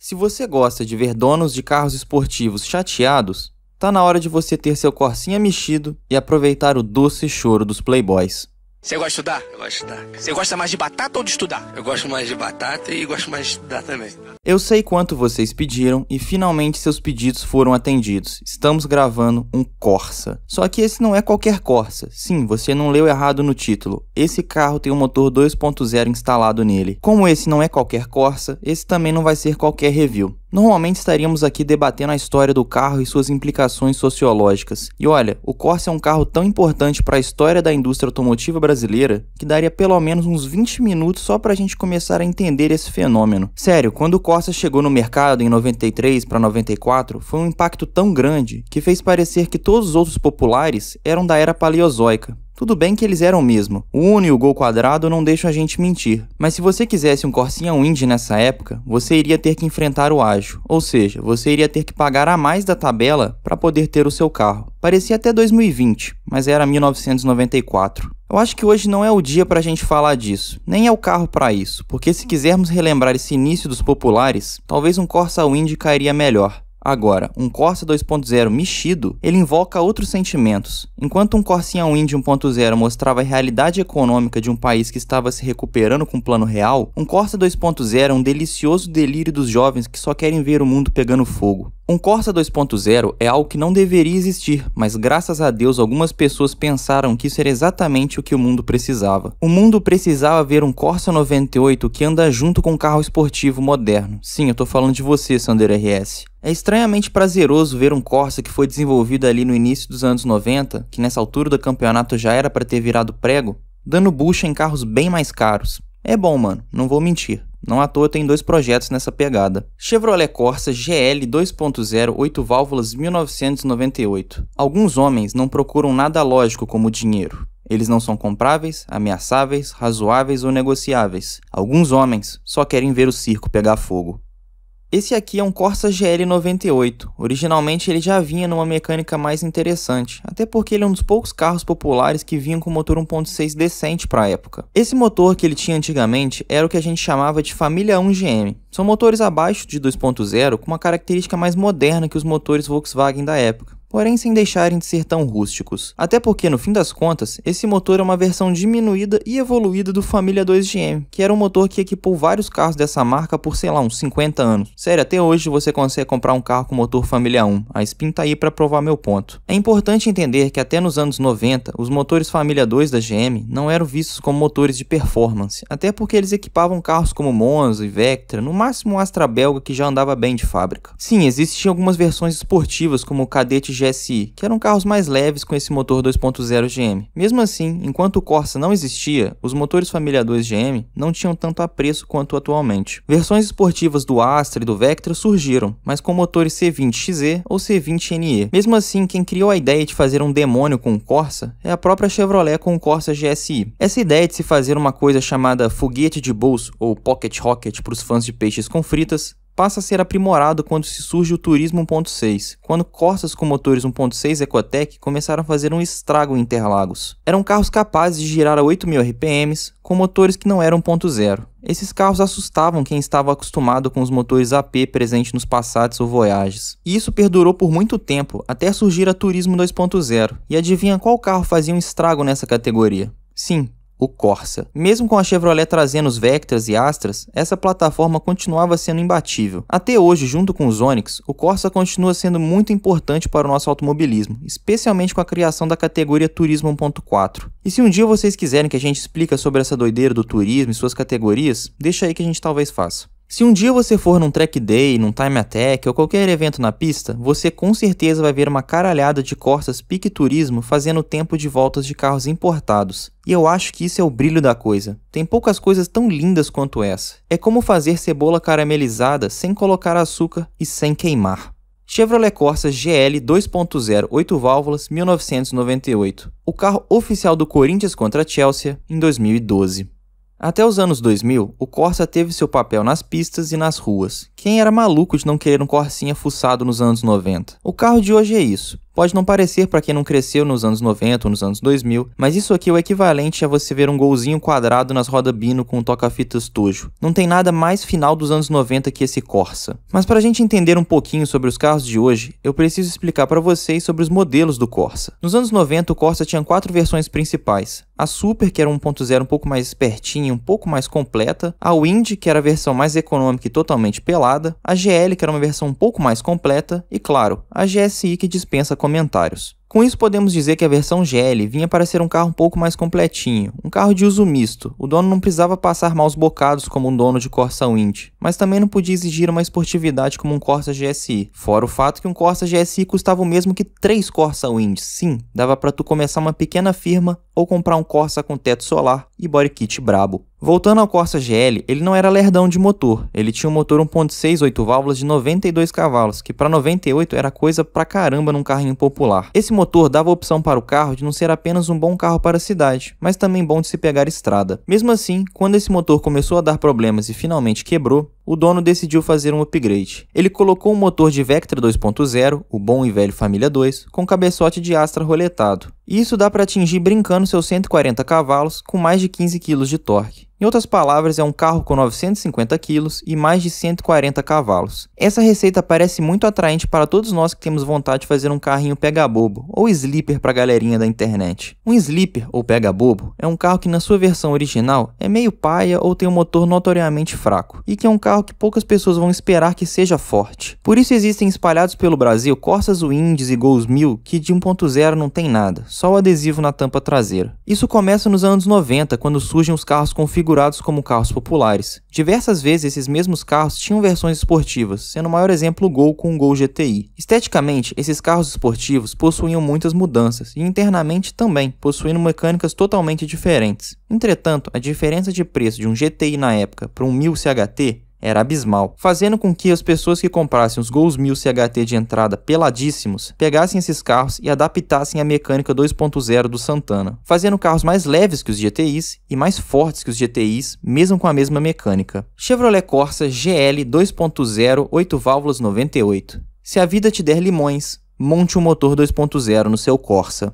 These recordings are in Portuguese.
Se você gosta de ver donos de carros esportivos chateados, tá na hora de você ter seu corsinha mexido e aproveitar o doce choro dos playboys. Você gosta de estudar? Eu gosto de estudar. Você gosta mais de batata ou de estudar? Eu gosto mais de batata e gosto mais de estudar também. Eu sei quanto vocês pediram e finalmente seus pedidos foram atendidos. Estamos gravando um Corsa. Só que esse não é qualquer Corsa. Sim, você não leu errado no título. Esse carro tem um motor 2.0 instalado nele. Como esse não é qualquer Corsa, esse também não vai ser qualquer review. Normalmente estaríamos aqui debatendo a história do carro e suas implicações sociológicas. E olha, o Corsa é um carro tão importante para a história da indústria automotiva brasileira que daria pelo menos uns 20 minutos só para a gente começar a entender esse fenômeno. Sério, quando o Corsa chegou no mercado em 93 para 94, foi um impacto tão grande que fez parecer que todos os outros populares eram da era paleozoica. Tudo bem que eles eram mesmo. O Uno e o Gol Quadrado não deixam a gente mentir. Mas se você quisesse um Corsinha Wind nessa época, você iria ter que enfrentar o ágio, ou seja, você iria ter que pagar a mais da tabela para poder ter o seu carro. Parecia até 2020, mas era 1994. Eu acho que hoje não é o dia para a gente falar disso, nem é o carro para isso, porque se quisermos relembrar esse início dos populares, talvez um Corsa Wind cairia melhor. Agora, um Corsa 2.0 mexido, ele invoca outros sentimentos. Enquanto um Corsinha Wind 1.0 mostrava a realidade econômica de um país que estava se recuperando com o plano real, um Corsa 2.0 é um delicioso delírio dos jovens que só querem ver o mundo pegando fogo. Um Corsa 2.0 é algo que não deveria existir, mas graças a Deus algumas pessoas pensaram que isso era exatamente o que o mundo precisava. O mundo precisava ver um Corsa 98 que anda junto com um carro esportivo moderno. Sim, eu tô falando de você, Sandero RS. É estranhamente prazeroso ver um Corsa que foi desenvolvido ali no início dos anos 90, que nessa altura do campeonato já era para ter virado prego, dando bucha em carros bem mais caros. É bom, mano, não vou mentir. Não à toa tem dois projetos nessa pegada. Chevrolet Corsa GL 2.0 8 válvulas 1998. Alguns homens não procuram nada lógico como dinheiro. Eles não são compráveis, ameaçáveis, razoáveis ou negociáveis. Alguns homens só querem ver o circo pegar fogo. Esse aqui é um Corsa GL98. Originalmente ele já vinha numa mecânica mais interessante, até porque ele é um dos poucos carros populares que vinham com motor 1.6 decente para a época. Esse motor que ele tinha antigamente era o que a gente chamava de família 1GM. São motores abaixo de 2.0 com uma característica mais moderna que os motores Volkswagen da época porém sem deixarem de ser tão rústicos. Até porque, no fim das contas, esse motor é uma versão diminuída e evoluída do Família 2GM, que era um motor que equipou vários carros dessa marca por, sei lá, uns 50 anos. Sério, até hoje você consegue comprar um carro com motor Família 1. A Spin tá aí para provar meu ponto. É importante entender que até nos anos 90, os motores Família 2 da GM não eram vistos como motores de performance, até porque eles equipavam carros como Monza e Vectra, no máximo um Astra belga que já andava bem de fábrica. Sim, existiam algumas versões esportivas como o Cadete GSI, que eram carros mais leves com esse motor 2.0 GM. Mesmo assim, enquanto o Corsa não existia, os motores família 2 GM não tinham tanto apreço quanto atualmente. Versões esportivas do Astra e do Vectra surgiram, mas com motores C20XE ou C20NE. Mesmo assim, quem criou a ideia de fazer um demônio com o Corsa é a própria Chevrolet com o Corsa GSI. Essa ideia de se fazer uma coisa chamada foguete de bolso ou pocket rocket para os fãs de peixes com fritas passa a ser aprimorado quando se surge o turismo 1.6, quando Corsas com motores 1.6 Ecotec começaram a fazer um estrago em Interlagos. Eram carros capazes de girar a 8.000 RPMs, com motores que não eram 1.0. Esses carros assustavam quem estava acostumado com os motores AP presentes nos Passats ou Voyages. E isso perdurou por muito tempo, até surgir a Turismo 2.0. E adivinha qual carro fazia um estrago nessa categoria? Sim, o Corsa. Mesmo com a Chevrolet trazendo os Vectras e Astras, essa plataforma continuava sendo imbatível. Até hoje, junto com os Onix, o Corsa continua sendo muito importante para o nosso automobilismo, especialmente com a criação da categoria Turismo 1.4. E se um dia vocês quiserem que a gente explique sobre essa doideira do turismo e suas categorias, deixa aí que a gente talvez faça. Se um dia você for num track day, num time attack ou qualquer evento na pista, você com certeza vai ver uma caralhada de Corsas Pique Turismo fazendo tempo de voltas de carros importados. E eu acho que isso é o brilho da coisa. Tem poucas coisas tão lindas quanto essa. É como fazer cebola caramelizada sem colocar açúcar e sem queimar. Chevrolet Corsa GL 2.0 8 válvulas 1998. O carro oficial do Corinthians contra Chelsea em 2012. Até os anos 2000, o Corsa teve seu papel nas pistas e nas ruas. Quem era maluco de não querer um Corsinha fuçado nos anos 90? O carro de hoje é isso. Pode não parecer para quem não cresceu nos anos 90 ou nos anos 2000, mas isso aqui é o equivalente a você ver um golzinho quadrado nas rodas Bino com um toca-fitas Tojo. Não tem nada mais final dos anos 90 que esse Corsa. Mas para a gente entender um pouquinho sobre os carros de hoje, eu preciso explicar para vocês sobre os modelos do Corsa. Nos anos 90, o Corsa tinha quatro versões principais. A Super, que era 1.0 um pouco mais espertinha, um pouco mais completa. A Wind, que era a versão mais econômica e totalmente pelada. A GL, que era uma versão um pouco mais completa. E claro, a GSI, que dispensa comentários. Com isso, podemos dizer que a versão GL vinha para ser um carro um pouco mais completinho, um carro de uso misto. O dono não precisava passar maus bocados como um dono de Corsa Wind, mas também não podia exigir uma esportividade como um Corsa GSI. Fora o fato que um Corsa GSI custava o mesmo que três Corsa Wind. Sim, dava para tu começar uma pequena firma ou comprar um Corsa com teto solar e body kit brabo. Voltando ao Corsa GL, ele não era lerdão de motor. Ele tinha um motor 1.6 8 válvulas de 92 cavalos, que para 98 era coisa pra caramba num carrinho popular. Esse motor dava a opção para o carro de não ser apenas um bom carro para a cidade, mas também bom de se pegar estrada. Mesmo assim, quando esse motor começou a dar problemas e finalmente quebrou, o dono decidiu fazer um upgrade. Ele colocou um motor de Vectra 2.0, o bom e velho Família 2, com cabeçote de Astra roletado. Isso dá para atingir brincando seus 140 cavalos com mais de 15 kg de torque. Em outras palavras, é um carro com 950 quilos e mais de 140 cavalos. Essa receita parece muito atraente para todos nós que temos vontade de fazer um carrinho pega-bobo, ou sleeper para a galerinha da internet. Um sleeper, ou pega-bobo, é um carro que na sua versão original é meio paia ou tem um motor notoriamente fraco, e que é um carro carro que poucas pessoas vão esperar que seja forte. Por isso existem espalhados pelo Brasil Corsas Winds e Gols 1000 que de 1.0 não tem nada, só o adesivo na tampa traseira. Isso começa nos anos 90, quando surgem os carros configurados como carros populares. Diversas vezes esses mesmos carros tinham versões esportivas, sendo o maior exemplo o Gol com o Gol GTI. Esteticamente, esses carros esportivos possuíam muitas mudanças e internamente também, possuindo mecânicas totalmente diferentes. Entretanto, a diferença de preço de um GTI na época para um 1000 CHT era abismal, fazendo com que as pessoas que comprassem os Gols 1000 CHT de entrada peladíssimos pegassem esses carros e adaptassem a mecânica 2.0 do Santana, fazendo carros mais leves que os GTIs e mais fortes que os GTIs, mesmo com a mesma mecânica. Chevrolet Corsa GL 2.0 8 válvulas 98. Se a vida te der limões, monte um motor 2.0 no seu Corsa.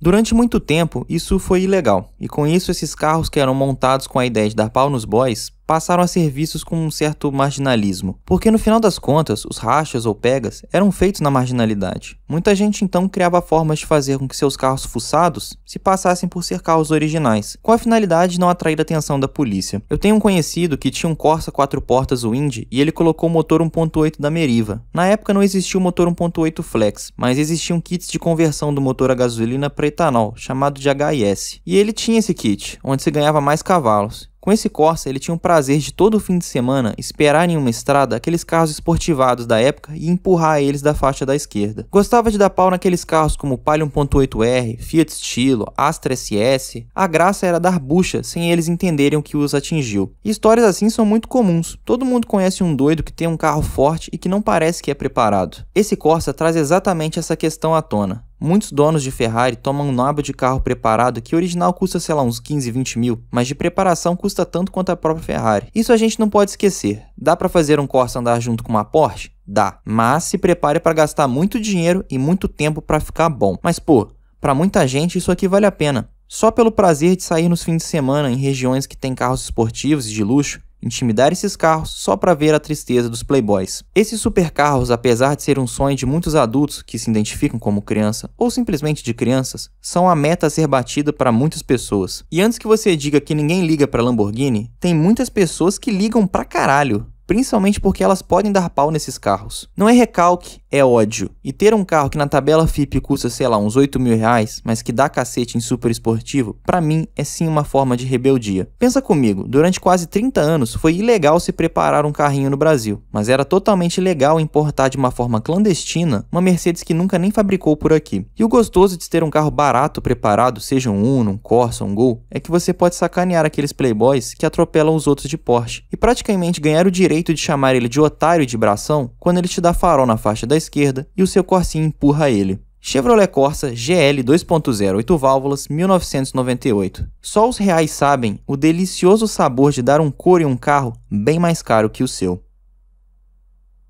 Durante muito tempo, isso foi ilegal, e com isso esses carros que eram montados com a ideia de dar pau nos boys passaram a ser vistos com um certo marginalismo, porque no final das contas, os rachas ou pegas eram feitos na marginalidade. Muita gente então criava formas de fazer com que seus carros fuçados se passassem por ser carros originais, com a finalidade de não atrair a atenção da polícia. Eu tenho um conhecido que tinha um Corsa quatro portas Wind e ele colocou o motor 1.8 da Meriva. Na época não existia o motor 1.8 Flex, mas existiam kits de conversão do motor a gasolina para etanol, chamado de HIS. E ele tinha esse kit, onde se ganhava mais cavalos. Com esse Corsa, ele tinha o prazer de todo fim de semana esperar em uma estrada aqueles carros esportivados da época e empurrar eles da faixa da esquerda. Gostava de dar pau naqueles carros como Palio 1.8R, Fiat Stilo, Astra SS. A graça era dar bucha sem eles entenderem o que os atingiu. E histórias assim são muito comuns. Todo mundo conhece um doido que tem um carro forte e que não parece que é preparado. Esse Corsa traz exatamente essa questão à tona. Muitos donos de Ferrari tomam um nabo de carro preparado que original custa, sei lá, uns 15, 20 mil, mas de preparação custa tanto quanto a própria Ferrari. Isso a gente não pode esquecer. Dá para fazer um Corsa andar junto com uma Porsche? Dá. Mas se prepare para gastar muito dinheiro e muito tempo para ficar bom. Mas pô, para muita gente isso aqui vale a pena. Só pelo prazer de sair nos fins de semana em regiões que tem carros esportivos e de luxo, intimidar esses carros só para ver a tristeza dos playboys. Esses supercarros, apesar de ser um sonho de muitos adultos que se identificam como criança ou simplesmente de crianças, são a meta a ser batida para muitas pessoas. E antes que você diga que ninguém liga para Lamborghini, tem muitas pessoas que ligam pra caralho. Principalmente porque elas podem dar pau nesses carros. Não é recalque, é ódio. E ter um carro que na tabela FIP custa, sei lá, uns 8 mil reais, mas que dá cacete em super esportivo, para mim é sim uma forma de rebeldia. Pensa comigo, durante quase 30 anos foi ilegal se preparar um carrinho no Brasil, mas era totalmente legal importar de uma forma clandestina uma Mercedes que nunca nem fabricou por aqui. E o gostoso de ter um carro barato preparado, seja um Uno, um Corsa, um Gol, é que você pode sacanear aqueles playboys que atropelam os outros de Porsche e praticamente ganhar o direito de chamar ele de otário e de bração quando ele te dá farol na faixa da esquerda e o seu Corsinha empurra ele. Chevrolet Corsa GL 2.0 8 válvulas 1998. Só os reais sabem o delicioso sabor de dar um cor em um carro bem mais caro que o seu.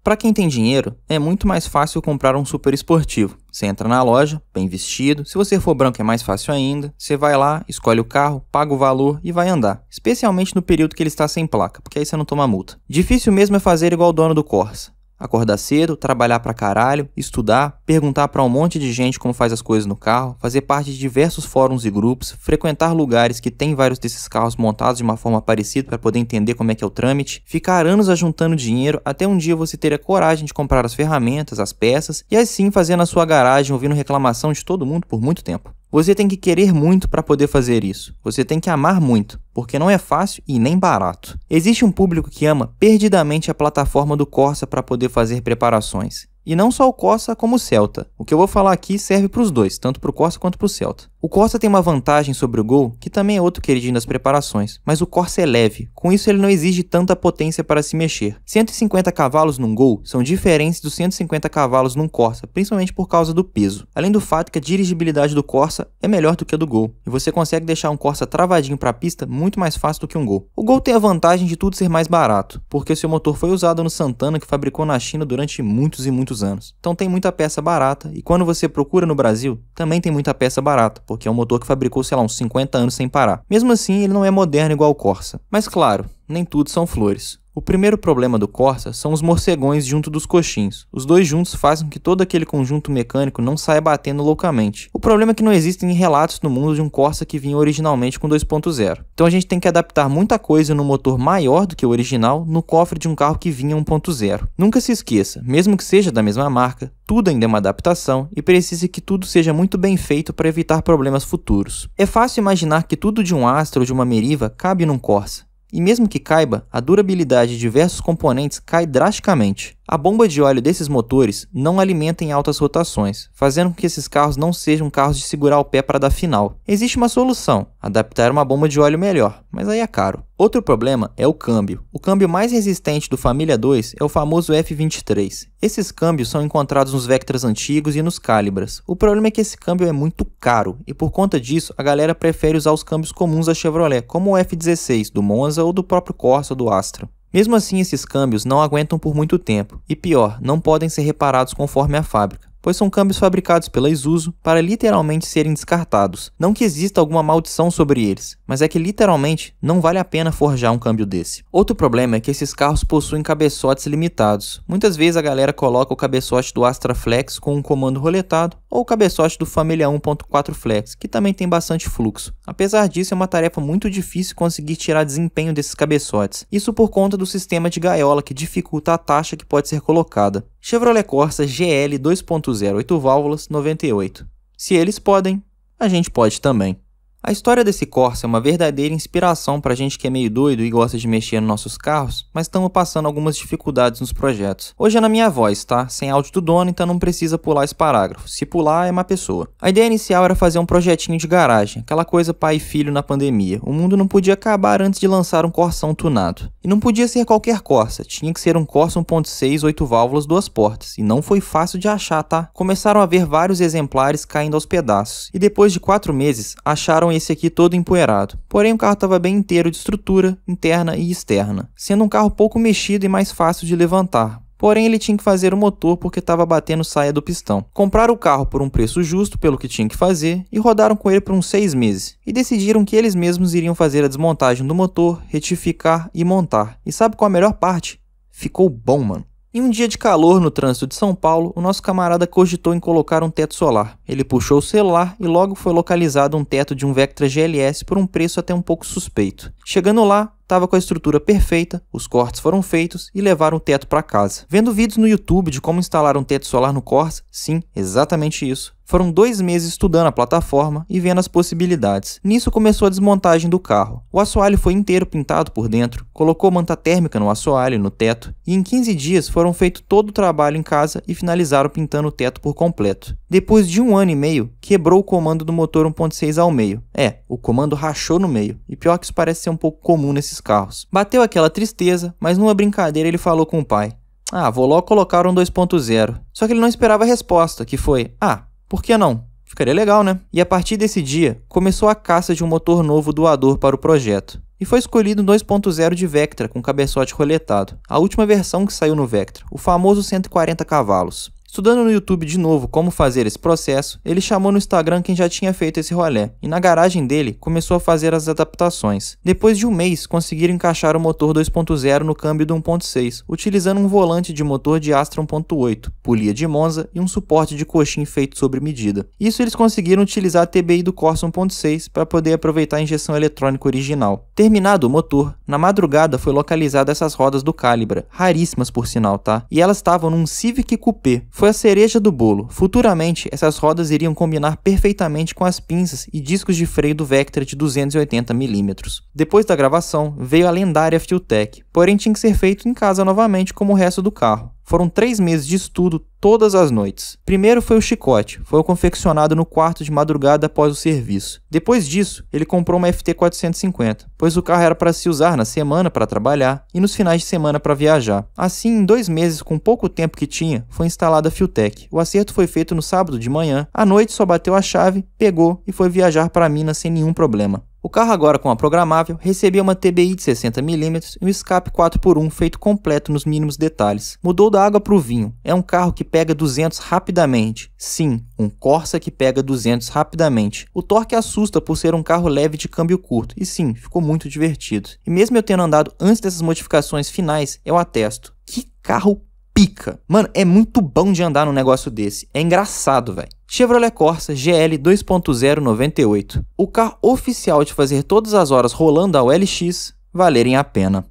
Para quem tem dinheiro, é muito mais fácil comprar um super esportivo. Você entra na loja, bem vestido, se você for branco é mais fácil ainda. Você vai lá, escolhe o carro, paga o valor e vai andar. Especialmente no período que ele está sem placa, porque aí você não toma multa. Difícil mesmo é fazer igual o dono do Corsa. Acordar cedo, trabalhar pra caralho, estudar, perguntar pra um monte de gente como faz as coisas no carro, fazer parte de diversos fóruns e grupos, frequentar lugares que tem vários desses carros montados de uma forma parecida para poder entender como é que é o trâmite, ficar anos ajuntando dinheiro até um dia você ter a coragem de comprar as ferramentas, as peças e assim fazer na sua garagem ouvindo reclamação de todo mundo por muito tempo. Você tem que querer muito para poder fazer isso. Você tem que amar muito, porque não é fácil e nem barato. Existe um público que ama perdidamente a plataforma do Corsa para poder fazer preparações. E não só o Corsa, como o Celta. O que eu vou falar aqui serve para os dois, tanto para o Corsa quanto para o Celta. O Corsa tem uma vantagem sobre o Gol, que também é outro queridinho das preparações, mas o Corsa é leve, com isso ele não exige tanta potência para se mexer. 150 cavalos num Gol são diferentes dos 150 cavalos num Corsa, principalmente por causa do peso. Além do fato que a dirigibilidade do Corsa é melhor do que a do Gol, e você consegue deixar um Corsa travadinho para a pista muito mais fácil do que um Gol. O Gol tem a vantagem de tudo ser mais barato, porque seu motor foi usado no Santana que fabricou na China durante muitos e muitos anos. Então tem muita peça barata, e quando você procura no Brasil, também tem muita peça barata porque é um motor que fabricou, sei lá, uns 50 anos sem parar. Mesmo assim, ele não é moderno igual o Corsa. Mas claro, nem tudo são flores. O primeiro problema do Corsa são os morcegões junto dos coxins. Os dois juntos fazem com que todo aquele conjunto mecânico não saia batendo loucamente. O problema é que não existem relatos no mundo de um Corsa que vinha originalmente com 2.0. Então a gente tem que adaptar muita coisa no motor maior do que o original no cofre de um carro que vinha 1.0. Nunca se esqueça, mesmo que seja da mesma marca, tudo ainda é uma adaptação e precisa que tudo seja muito bem feito para evitar problemas futuros. É fácil imaginar que tudo de um astro ou de uma Meriva cabe num Corsa e mesmo que caiba, a durabilidade de diversos componentes cai drasticamente. A bomba de óleo desses motores não alimenta em altas rotações, fazendo com que esses carros não sejam carros de segurar o pé para dar final. Existe uma solução, adaptar uma bomba de óleo melhor, mas aí é caro. Outro problema é o câmbio. O câmbio mais resistente do Família 2 é o famoso F23. Esses câmbios são encontrados nos Vectras antigos e nos Calibras. O problema é que esse câmbio é muito caro, e por conta disso, a galera prefere usar os câmbios comuns da Chevrolet, como o F16 do Monza ou do próprio Corsa ou do Astra. Mesmo assim, esses câmbios não aguentam por muito tempo e, pior, não podem ser reparados conforme a fábrica pois são câmbios fabricados pela Isuzu para literalmente serem descartados. Não que exista alguma maldição sobre eles, mas é que literalmente não vale a pena forjar um câmbio desse. Outro problema é que esses carros possuem cabeçotes limitados. Muitas vezes a galera coloca o cabeçote do Astra Flex com um comando roletado ou o cabeçote do Família 1.4 Flex, que também tem bastante fluxo. Apesar disso, é uma tarefa muito difícil conseguir tirar desempenho desses cabeçotes. Isso por conta do sistema de gaiola que dificulta a taxa que pode ser colocada. Chevrolet Corsa GL 2.0 8 válvulas 98. Se eles podem, a gente pode também. A história desse Corsa é uma verdadeira inspiração para gente que é meio doido e gosta de mexer nos nossos carros, mas estamos passando algumas dificuldades nos projetos. Hoje é na minha voz, tá? Sem áudio do dono, então não precisa pular esse parágrafo. Se pular, é má pessoa. A ideia inicial era fazer um projetinho de garagem, aquela coisa pai e filho na pandemia. O mundo não podia acabar antes de lançar um Corsão tunado. E não podia ser qualquer Corsa, tinha que ser um Corsa 1.6, 8 válvulas, duas portas. E não foi fácil de achar, tá? Começaram a ver vários exemplares caindo aos pedaços. E depois de 4 meses, acharam esse aqui todo empoeirado. Porém, o carro estava bem inteiro de estrutura, interna e externa, sendo um carro pouco mexido e mais fácil de levantar, Porém, ele tinha que fazer o motor porque estava batendo saia do pistão. Compraram o carro por um preço justo pelo que tinha que fazer e rodaram com ele por uns seis meses. E decidiram que eles mesmos iriam fazer a desmontagem do motor, retificar e montar. E sabe qual a melhor parte? Ficou bom, mano. Em um dia de calor no trânsito de São Paulo, o nosso camarada cogitou em colocar um teto solar. Ele puxou o celular e logo foi localizado um teto de um Vectra GLS por um preço até um pouco suspeito. Chegando lá, estava com a estrutura perfeita, os cortes foram feitos e levaram o teto para casa. Vendo vídeos no YouTube de como instalar um teto solar no Corsa, sim, exatamente isso, foram dois meses estudando a plataforma e vendo as possibilidades. Nisso começou a desmontagem do carro. O assoalho foi inteiro pintado por dentro, colocou manta térmica no assoalho e no teto, e em 15 dias foram feito todo o trabalho em casa e finalizaram pintando o teto por completo. Depois de um ano e meio, quebrou o comando do motor 1.6 ao meio. É, o comando rachou no meio, e pior que isso parece ser um pouco comum nesses carros. Bateu aquela tristeza, mas numa brincadeira ele falou com o pai. Ah, vou logo colocar um 2.0. Só que ele não esperava a resposta, que foi: Ah, por que não? Ficaria legal, né? E a partir desse dia, começou a caça de um motor novo doador para o projeto. E foi escolhido um 2.0 de Vectra com cabeçote roletado, a última versão que saiu no Vectra, o famoso 140 cavalos. Estudando no YouTube de novo como fazer esse processo, ele chamou no Instagram quem já tinha feito esse rolê e na garagem dele começou a fazer as adaptações. Depois de um mês, conseguiram encaixar o motor 2.0 no câmbio do 1.6, utilizando um volante de motor de Astra 1.8, polia de Monza e um suporte de coxim feito sobre medida. Isso eles conseguiram utilizar a TBI do Corsa 1.6 para poder aproveitar a injeção eletrônica original. Terminado o motor, na madrugada foi localizada essas rodas do Calibra, raríssimas por sinal, tá? E elas estavam num Civic Coupé. Foi foi a cereja do bolo. Futuramente, essas rodas iriam combinar perfeitamente com as pinças e discos de freio do Vectra de 280mm. Depois da gravação, veio a lendária Fuel porém tinha que ser feito em casa novamente como o resto do carro. Foram três meses de estudo todas as noites. Primeiro foi o chicote, foi o confeccionado no quarto de madrugada após o serviço. Depois disso, ele comprou uma FT450, pois o carro era para se usar na semana para trabalhar e nos finais de semana para viajar. Assim, em dois meses, com pouco tempo que tinha, foi instalada a Fiotec. O acerto foi feito no sábado de manhã, à noite só bateu a chave, pegou e foi viajar para Minas sem nenhum problema. O carro agora com a programável recebia uma TBI de 60mm e um escape 4x1 feito completo nos mínimos detalhes. Mudou da água para o vinho. É um carro que pega 200 rapidamente. Sim, um Corsa que pega 200 rapidamente. O torque assusta por ser um carro leve de câmbio curto. E sim, ficou muito divertido. E mesmo eu tendo andado antes dessas modificações finais, eu atesto. Que carro pica! Mano, é muito bom de andar num negócio desse. É engraçado, velho. Chevrolet Corsa GL 2.098, o carro oficial de fazer todas as horas rolando ao LX valerem a pena.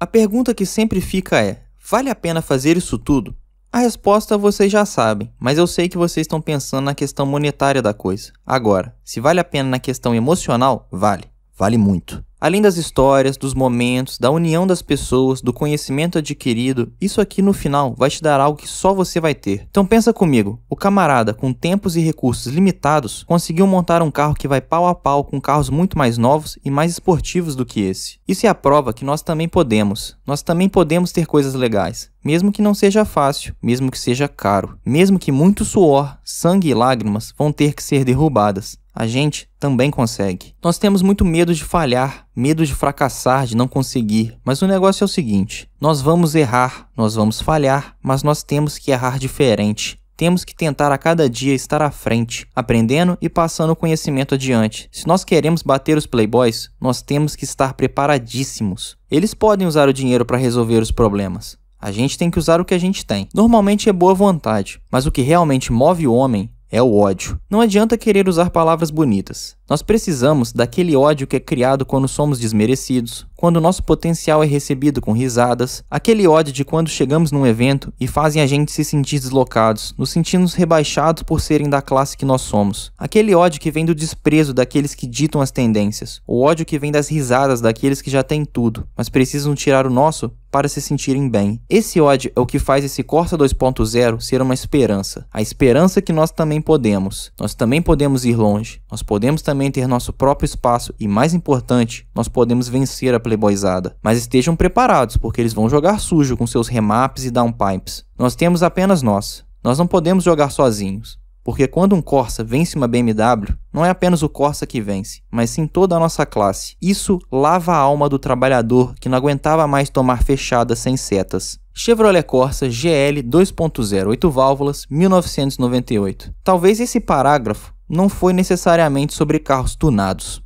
A pergunta que sempre fica é: vale a pena fazer isso tudo? A resposta vocês já sabem, mas eu sei que vocês estão pensando na questão monetária da coisa. Agora, se vale a pena na questão emocional, vale. Vale muito. Além das histórias, dos momentos, da união das pessoas, do conhecimento adquirido, isso aqui no final vai te dar algo que só você vai ter. Então pensa comigo, o camarada com tempos e recursos limitados conseguiu montar um carro que vai pau a pau com carros muito mais novos e mais esportivos do que esse. Isso é a prova que nós também podemos. Nós também podemos ter coisas legais, mesmo que não seja fácil, mesmo que seja caro, mesmo que muito suor, sangue e lágrimas vão ter que ser derrubadas a gente também consegue. Nós temos muito medo de falhar, medo de fracassar, de não conseguir, mas o negócio é o seguinte: nós vamos errar, nós vamos falhar, mas nós temos que errar diferente. Temos que tentar a cada dia estar à frente, aprendendo e passando o conhecimento adiante. Se nós queremos bater os playboys, nós temos que estar preparadíssimos. Eles podem usar o dinheiro para resolver os problemas. A gente tem que usar o que a gente tem. Normalmente é boa vontade, mas o que realmente move o homem é o ódio. Não adianta querer usar palavras bonitas. Nós precisamos daquele ódio que é criado quando somos desmerecidos, quando nosso potencial é recebido com risadas, aquele ódio de quando chegamos num evento e fazem a gente se sentir deslocados, nos sentimos rebaixados por serem da classe que nós somos, aquele ódio que vem do desprezo daqueles que ditam as tendências, o ódio que vem das risadas daqueles que já têm tudo, mas precisam tirar o nosso para se sentirem bem. Esse ódio é o que faz esse Corsa 2.0 ser uma esperança. A esperança que nós também podemos. Nós também podemos ir longe. Nós podemos também ter nosso próprio espaço e, mais importante, nós podemos vencer a playboyzada. Mas estejam preparados, porque eles vão jogar sujo com seus remaps e downpipes. Nós temos apenas nós. Nós não podemos jogar sozinhos. Porque quando um Corsa vence uma BMW, não é apenas o Corsa que vence, mas sim toda a nossa classe. Isso lava a alma do trabalhador que não aguentava mais tomar fechada sem setas. Chevrolet Corsa GL 2.0 8 válvulas 1998. Talvez esse parágrafo não foi necessariamente sobre carros tunados,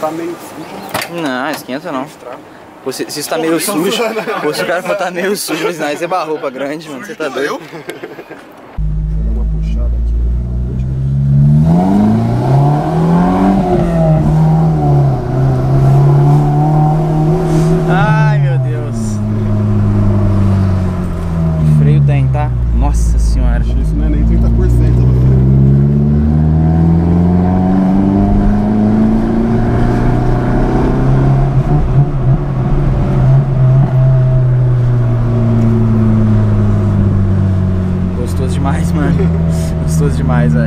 Tá meio sujo. Não, esquenta não. Pô, se, se isso tá meio sujo, pô, se o cara for tá meio sujo, mas não, isso é barropa grande, mano. Você tá doido? pessoas demais, velho.